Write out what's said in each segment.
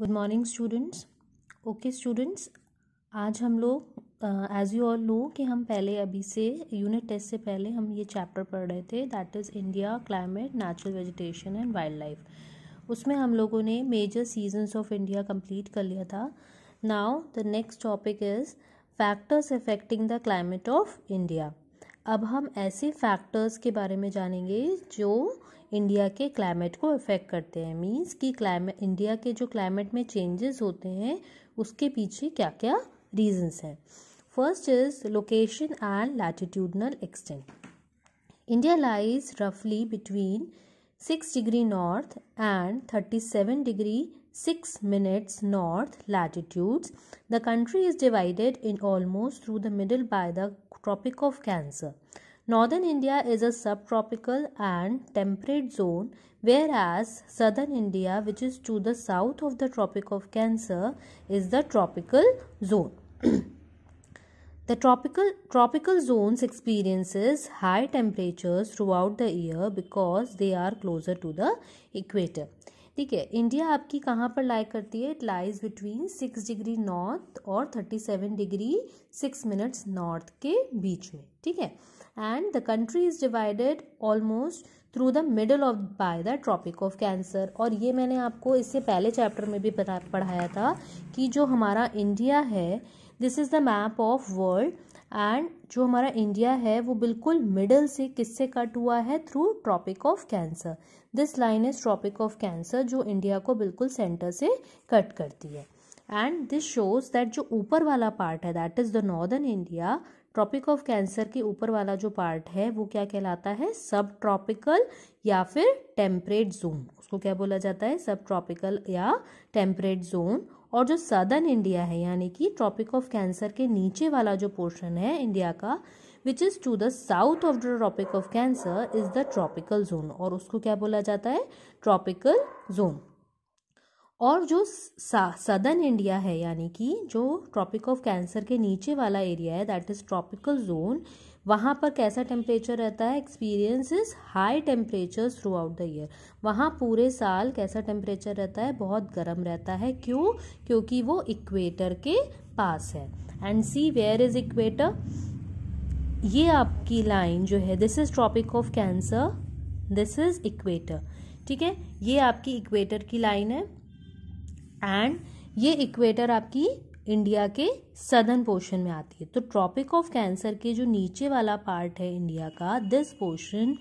Good morning students okay students आज हम लोग एज यू ऑल नो कि हम पहले अभी से यूनिट टेस्ट से पहले हम ये चैप्टर पढ़ रहे थे that is India climate natural vegetation and wildlife उसमें हम लोगों ने major seasons of India complete कर लिया था now the next topic is factors affecting the climate of India अब हम ऐसे फैक्टर्स के बारे में जानेंगे जो इंडिया के क्लाइमेट को अफेक्ट करते हैं मींस कि क्लाइमेट इंडिया के जो क्लाइमेट में चेंजेस होते हैं उसके पीछे क्या क्या रीजंस हैं first is location and latitudinal extent India lies रफली between six degree north and thirty seven degree six minutes north latitudes the country is divided in almost through the middle by the Tropic of Cancer. Northern India is a subtropical and temperate zone, whereas southern India, which is to the south of the Tropic of Cancer, is the tropical zone. the tropical tropical zones experiences high temperatures throughout the year because they are closer to the equator. ठीक है India आपकी कहाँ पर lie करती है it lies between six degree north और thirty seven degree six minutes north के बीच में ठीक है and the country is divided almost through the middle of by the Tropic of Cancer और ये मैंने आपको इससे पहले चैप्टर में भी पढ़ाया था कि जो हमारा इंडिया है this is the map of world and जो हमारा इंडिया है वो बिल्कुल मिडल से किससे कट हुआ है through Tropic of Cancer this line is Tropic of Cancer जो इंडिया को बिल्कुल सेंटर से कट करती है एंड दिस शोज दैट जो ऊपर वाला पार्ट है that is the northern India Tropic of Cancer के ऊपर वाला जो पार्ट है वो क्या कहलाता है सब ट्रॉपिकल या फिर टेम्परेट जोन उसको क्या बोला जाता है सब ट्रॉपिकल या टेम्परेट जोन और जो सदर्न इंडिया है यानी कि ट्रॉपिक ऑफ कैंसर के नीचे वाला जो पोर्शन है इंडिया का which is to the south of the Tropic of Cancer is the tropical zone और उसको क्या बोला जाता है ट्रॉपिकल जोन और जो सदर्न इंडिया है यानी कि जो ट्रॉपिक ऑफ कैंसर के नीचे वाला एरिया है दैट इज़ ट्रॉपिकल जोन वहाँ पर कैसा टेम्परेचर रहता है experience is high temperature throughout the year वहाँ पूरे साल कैसा टेम्परेचर रहता है बहुत गर्म रहता है क्यों क्योंकि वो इक्वेटर के पास है and see where is equator ये आपकी लाइन जो है this is Tropic of Cancer this is equator ठीक है ये आपकी इक्वेटर की लाइन है एंड ये इक्वेटर आपकी इंडिया के सदर्न पोर्शन में आती है तो ट्रॉपिक ऑफ कैंसर के जो नीचे वाला पार्ट है इंडिया का दिस पोर्शन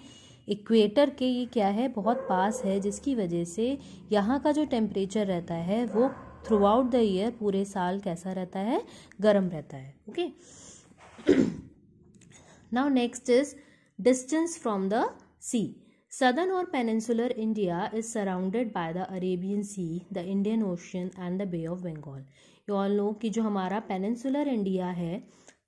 इक्वेटर के ये क्या है बहुत पास है जिसकी वजह से यहाँ का जो टेम्परेचर रहता है वो थ्रू आउट द ईयर पूरे साल कैसा रहता है गर्म रहता है okay now next is distance from the sea southern और peninsular India is surrounded by the Arabian Sea the Indian Ocean and the Bay of Bengal. You all know कि जो हमारा पेनिनसुलर इंडिया है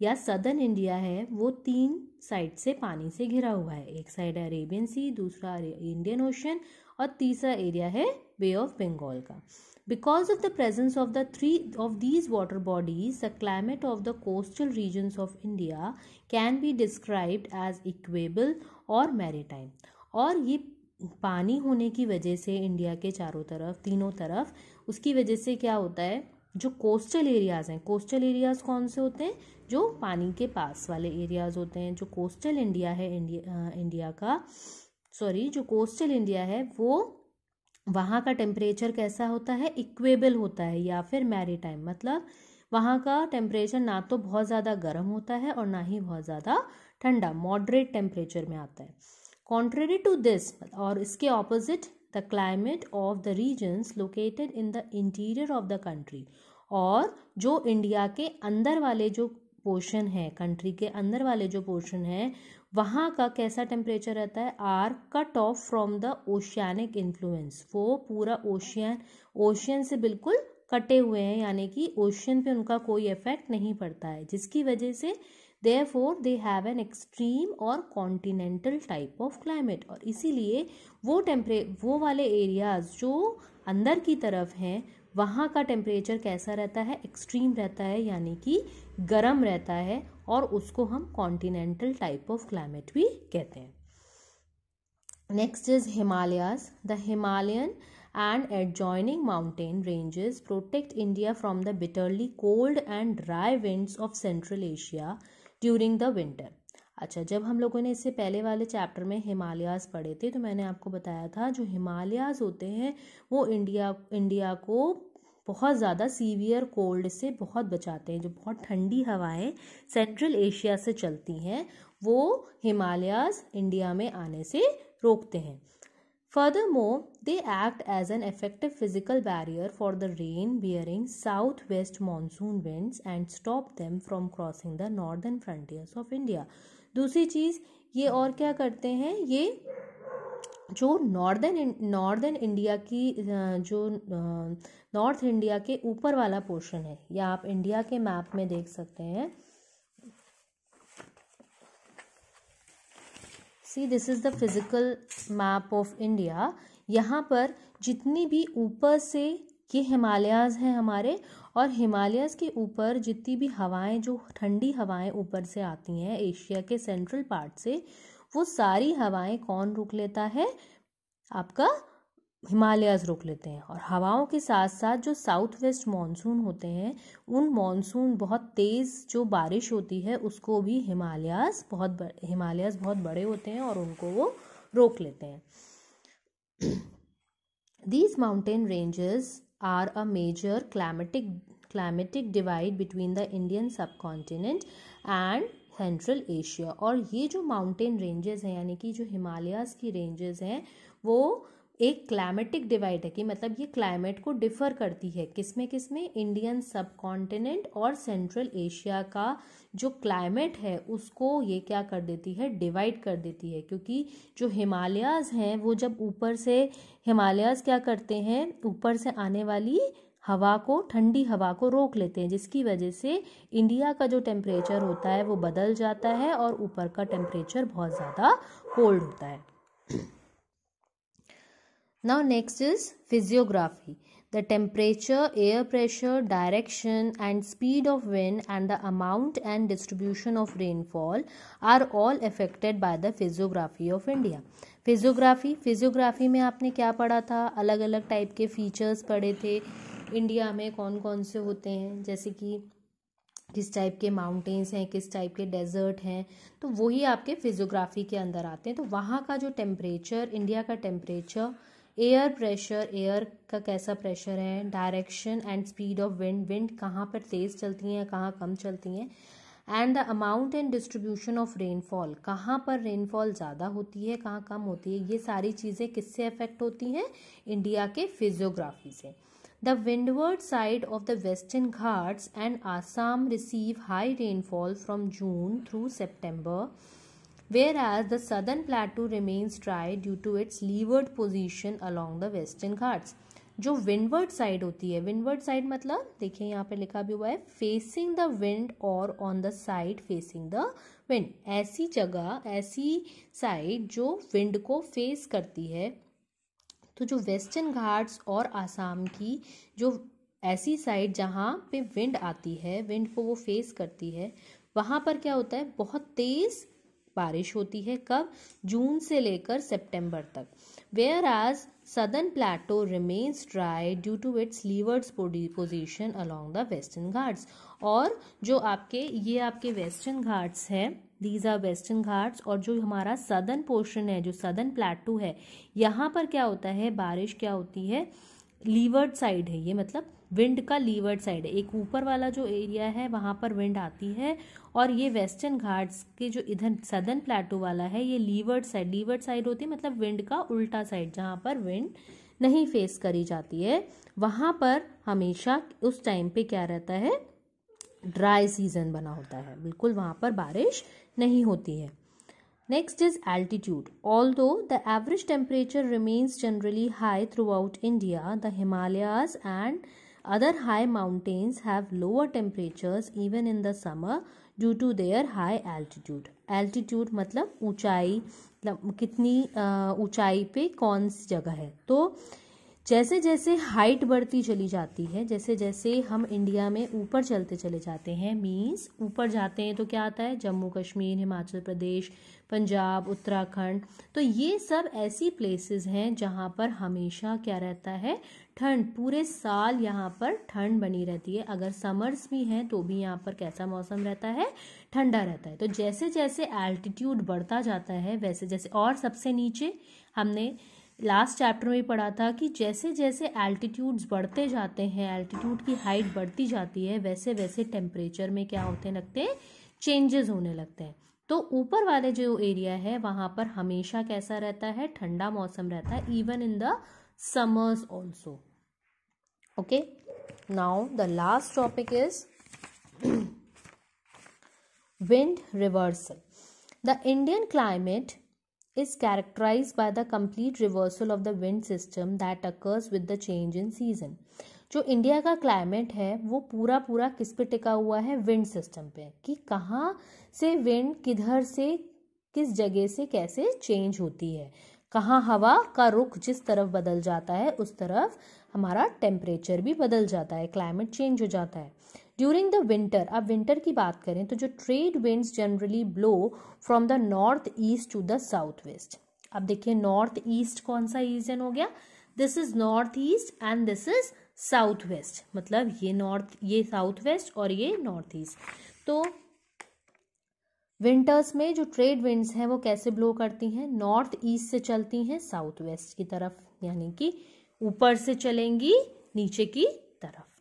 या सदर्न इंडिया है वो तीन side से पानी से घिरा हुआ है एक साइड है अरेबियन सी दूसरा इंडियन ओशन और तीसरा एरिया है बे ऑफ बंगाल का because of the presence of the three of these water bodies the climate of the coastal regions of India can be described as equable और मैरीटाइम और ये पानी होने की वजह से इंडिया के चारों तरफ तीनों तरफ उसकी वजह से क्या होता है जो कोस्टल एरियाज़ हैं कोस्टल एरियाज़ कौन से होते हैं जो पानी के पास वाले एरियाज़ होते हैं जो कोस्टल इंडिया है इंडिया इंडिया का सॉरी जो कोस्टल इंडिया है वो वहाँ का टेम्परेचर कैसा होता है इक्वेबल होता है या फिर टाइम मतलब वहाँ का टेम्परेचर ना तो बहुत ज़्यादा गर्म होता है और ना ही बहुत ज़्यादा ठंडा मॉडरेट टेम्परेचर में आता है कॉन्ट्रेरी टू दिस और इसके opposite the climate of the regions located in the interior of the country और जो इंडिया के अंदर वाले जो पोर्शन है कंट्री के अंदर वाले जो पोर्शन है वहाँ का कैसा टेम्परेचर रहता है are cut off from the oceanic influence वो पूरा ओशियन ओशियन से बिल्कुल कटे हुए हैं यानी कि ओशियन पे उनका कोई इफेक्ट नहीं पड़ता है जिसकी वजह से therefore they have an extreme और कॉन्टिनेंटल टाइप ऑफ क्लाइमेट और इसीलिए वो टेम्परे वो वाले एरियाज़ जो अंदर की तरफ हैं वहाँ का टेम्परेचर कैसा रहता है एक्सट्रीम रहता है यानी कि गर्म रहता है और उसको हम कॉन्टिनेंटल टाइप ऑफ क्लाइमेट भी कहते हैं next is Himalayas the Himalayan and adjoining mountain ranges protect India from the bitterly cold and dry winds of Central Asia during the winter अच्छा जब हम लोगों ने इससे पहले वाले चैप्टर में हिमालयाज पढ़े थे तो मैंने आपको बताया था जो हिमालयाज होते हैं वो इंडिया इंडिया को बहुत ज़्यादा सीवियर कोल्ड से बहुत बचाते हैं जो बहुत ठंडी हवाएं सेंट्रल एशिया से चलती हैं वो हिमालयाज इंडिया में आने से रोकते हैं Furthermore, they act as an effective physical barrier for the rain bearing southwest monsoon winds and stop them from crossing the northern frontiers of India. दूसरी चीज़ ये और क्या करते हैं ये जो नॉर्दर्न नॉर्दर्न इंडिया की जो नॉर्थ इंडिया के ऊपर वाला पोर्शन है या आप इंडिया के मैप में देख सकते हैं see this is the physical map of India यहाँ पर जितनी भी ऊपर से ये हिमालयाज़ हैं हमारे और हिमालयाज़ के ऊपर जितनी भी हवाएं जो ठंडी हवाएं ऊपर से आती हैं एशिया के सेंट्रल पार्ट से वो सारी हवाएं कौन रोक लेता है आपका हिमालयाज रोक लेते हैं और हवाओं के साथ साथ जो साउथ वेस्ट मानसून होते हैं उन मानसून बहुत तेज़ जो बारिश होती है उसको भी हिमालयाज बहुत हिमालयाज बहुत बड़े होते हैं और उनको वो रोक लेते हैं these mountain ranges are a major climatic climatic divide between the Indian subcontinent and central Asia और ये जो माउंटेन रेंजेस हैं यानी कि जो हिमालयाज़ की रेंजेस हैं वो एक क्लाइमेटिक डिवाइड है कि मतलब ये क्लाइमेट को डिफर करती है किस में किस में इंडियन सब कॉन्टिनेंट और सेंट्रल एशिया का जो क्लाइमेट है उसको ये क्या कर देती है डिवाइड कर देती है क्योंकि जो हिमालयाज हैं वो जब ऊपर से हिमालयाज क्या करते हैं ऊपर से आने वाली हवा को ठंडी हवा को रोक लेते हैं जिसकी वजह से इंडिया का जो टेम्परेचर होता है वो बदल जाता है और ऊपर का टेम्परेचर बहुत ज़्यादा कोल्ड होता है Now next is physiography. The temperature, air pressure, direction and speed of wind and the amount and distribution of rainfall are all affected by the physiography of India. Physiography physiography में आपने क्या पढ़ा था अलग अलग type के features पढ़े थे इंडिया में कौन कौन से होते हैं जैसे कि किस टाइप के माउंटेन्स हैं किस टाइप के डेजर्ट हैं तो वही आपके फिजियोग्राफी के अंदर आते हैं तो वहाँ का जो टेम्परेचर इंडिया का टेम्परेचर एयर प्रेशर एयर का कैसा प्रेशर है direction and speed of wind wind कहाँ पर तेज़ चलती हैं कहाँ कम चलती हैं and the amount and distribution of rainfall कहाँ पर रेनफॉल ज़्यादा होती है कहाँ कम होती है ये सारी चीज़ें किससे अफेक्ट होती हैं इंडिया के फिजियोग्राफी से the windward side of the western Ghats and Assam receive high rainfall from June through September whereas the southern plateau remains dry due to its leeward position along the western ghats जो windward side होती है windward side मतलब देखिए यहाँ पे लिखा भी हुआ है फेसिंग द विंड और on the side facing the wind ऐसी जगह ऐसी साइड जो विंड को फेस करती है तो जो वेस्टर्न घाट्स और आसाम की जो ऐसी साइड जहाँ पे विंड आती है विंड को वो फेस करती है वहाँ पर क्या होता है बहुत तेज़ बारिश होती है कब जून से लेकर सितंबर तक whereas southern plateau remains dry due to its leewards position along the western Ghats और जो आपके ये आपके वेस्टर्न घाट्स हैं दीज आर वेस्टर्न घाट्स और जो हमारा सदर्न पोर्शन है जो सदर्न प्लेटो है यहाँ पर क्या होता है बारिश क्या होती है लीवर्ड साइड है ये मतलब विंड का लीवर्ड साइड है एक ऊपर वाला जो एरिया है वहाँ पर विंड आती है और ये वेस्टर्न घाट्स के जो इधर सदर्न प्लेटो वाला है ये लीवर्ड साइड लीवर्ड साइड होती है मतलब विंड का उल्टा साइड जहाँ पर विंड नहीं फेस करी जाती है वहाँ पर हमेशा उस टाइम पे क्या रहता है ड्राई सीजन बना होता है बिल्कुल वहाँ पर बारिश नहीं होती है next is altitude although the average temperature remains generally high throughout India the Himalayas and Other high mountains have lower temperatures even in the summer due to their high altitude. Altitude मतलब ऊंचाई मतलब कितनी ऊंचाई पे कौन सी जगह है तो जैसे जैसे हाइट बढ़ती चली जाती है जैसे जैसे हम इंडिया में ऊपर चलते चले जाते हैं मीन्स ऊपर जाते हैं तो क्या आता है जम्मू कश्मीर हिमाचल प्रदेश पंजाब उत्तराखंड तो ये सब ऐसी प्लेसेस हैं जहाँ पर हमेशा क्या रहता है ठंड पूरे साल यहाँ पर ठंड बनी रहती है अगर समर्स भी हैं तो भी यहाँ पर कैसा मौसम रहता है ठंडा रहता है तो जैसे जैसे एल्टीट्यूड बढ़ता जाता है वैसे जैसे और सबसे नीचे हमने लास्ट चैप्टर में पढ़ा था कि जैसे जैसे एल्टीट्यूड्स बढ़ते जाते हैं एल्टीट्यूड की हाइट बढ़ती जाती है वैसे वैसे टेम्परेचर में क्या होते लगते हैं चेंजेस होने लगते हैं तो ऊपर वाले जो एरिया है वहाँ पर हमेशा कैसा रहता है ठंडा मौसम रहता है even in the summers also okay now the last topic is wind reversal the Indian climate is characterized by the complete reversal of the wind system that occurs with the change in season जो India का climate है वो पूरा पूरा किस पे टिका हुआ है विंड सिस्टम पे कि कहाँ से विंड किधर से किस जगह से कैसे चेंज होती है कहाँ हवा का रुख जिस तरफ बदल जाता है उस तरफ हमारा टेम्परेचर भी बदल जाता है क्लाइमेट चेंज हो जाता है ड्यूरिंग द विंटर अब विंटर की बात करें तो जो trade winds generally blow from the north east to the south west अब देखिए नॉर्थ ईस्ट कौन सा रीजन हो गया this is north east and this is south west मतलब ये नॉर्थ ये साउथ वेस्ट और ये नॉर्थ ईस्ट तो विंटर्स में जो ट्रेड विंड्स हैं वो कैसे ब्लो करती हैं नॉर्थ ईस्ट से चलती हैं साउथ वेस्ट की तरफ यानी कि ऊपर से चलेंगी नीचे की तरफ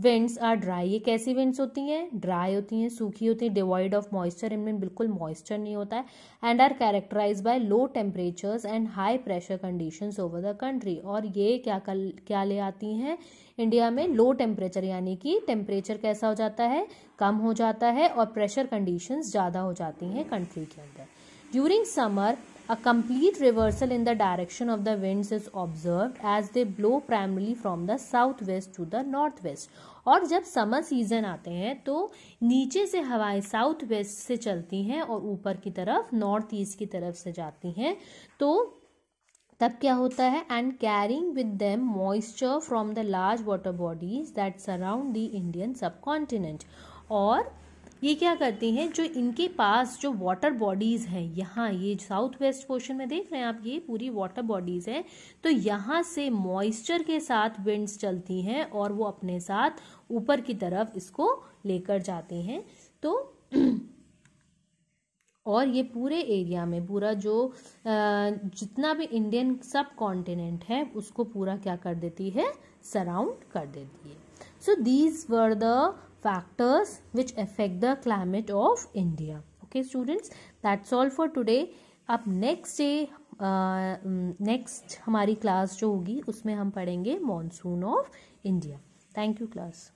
विंड्स आर ड्राई ये कैसी विंड्स होती हैं ड्राई होती हैं सूखी होती हैं डिवॉइड ऑफ मॉइस्चर इनमें बिल्कुल मॉइस्चर नहीं होता है and are characterize by low temperatures and high pressure conditions over the country और ये क्या कल क्या ले आती हैं इंडिया में लो टेम्परेचर यानी कि टेम्परेचर कैसा हो जाता है कम हो जाता है और प्रेशर कंडीशंस ज़्यादा हो जाती हैं कंट्री के अंदर during summer a reversal in the direction of the of is observe as they blow primary from the south west to the north west और जब समर सीजन आते हैं तो नीचे से हवाएं साउथ वेस्ट से चलती हैं और ऊपर की तरफ नॉर्थ ईस्ट की तरफ से जाती हैं तो तब क्या होता है and carrying with them moisture from the large water bodies that surround the Indian subcontinent और ये क्या करती हैं जो इनके पास जो वाटर बॉडीज़ हैं यहाँ ये साउथ वेस्ट पोर्शन में देख रहे हैं आप ये पूरी वाटर बॉडीज़ हैं तो यहाँ से मॉइस्चर के साथ विंड्स चलती हैं और वो अपने साथ ऊपर की तरफ इसको लेकर जाती हैं तो और ये पूरे एरिया में पूरा जो जितना भी इंडियन सब कॉन्टिनेंट है उसको पूरा क्या कर देती है सराउंड कर देती है so these were the factors which affect the climate of India okay students that's all for today अब नेक्स्ट डे नेक्स्ट हमारी क्लास जो होगी उसमें हम पढ़ेंगे monsoon of India thank you class